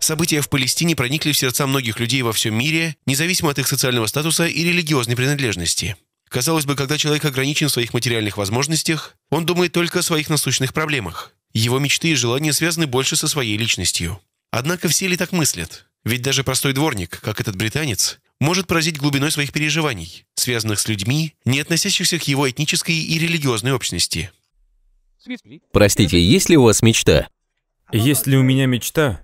События в Палестине проникли в сердца многих людей во всем мире, независимо от их социального статуса и религиозной принадлежности. Казалось бы, когда человек ограничен в своих материальных возможностях, он думает только о своих насущных проблемах. Его мечты и желания связаны больше со своей личностью. Однако все ли так мыслят? Ведь даже простой дворник, как этот британец, может поразить глубиной своих переживаний, связанных с людьми, не относящихся к его этнической и религиозной общности. Простите, есть ли у вас мечта? Есть ли у меня мечта?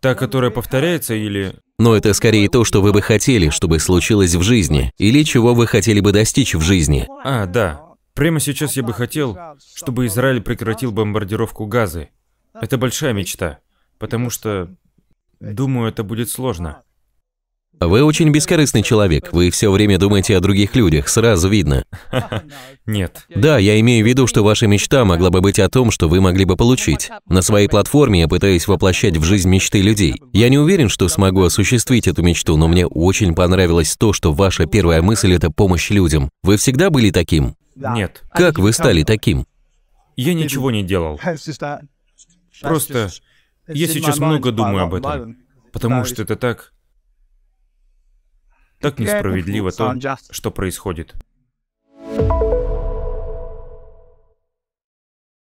Та, которая повторяется или... Но это скорее то, что вы бы хотели, чтобы случилось в жизни, или чего вы хотели бы достичь в жизни. А, да. Прямо сейчас я бы хотел, чтобы Израиль прекратил бомбардировку Газы. Это большая мечта, потому что, думаю, это будет сложно. Вы очень бескорыстный человек, вы все время думаете о других людях, сразу видно. Нет. Да, я имею в виду, что ваша мечта могла бы быть о том, что вы могли бы получить. На своей платформе я пытаюсь воплощать в жизнь мечты людей. Я не уверен, что смогу осуществить эту мечту, но мне очень понравилось то, что ваша первая мысль – это помощь людям. Вы всегда были таким? Нет. Как вы стали таким? Я ничего не делал. Просто я сейчас много думаю об этом, потому что это так так несправедливо то, что происходит.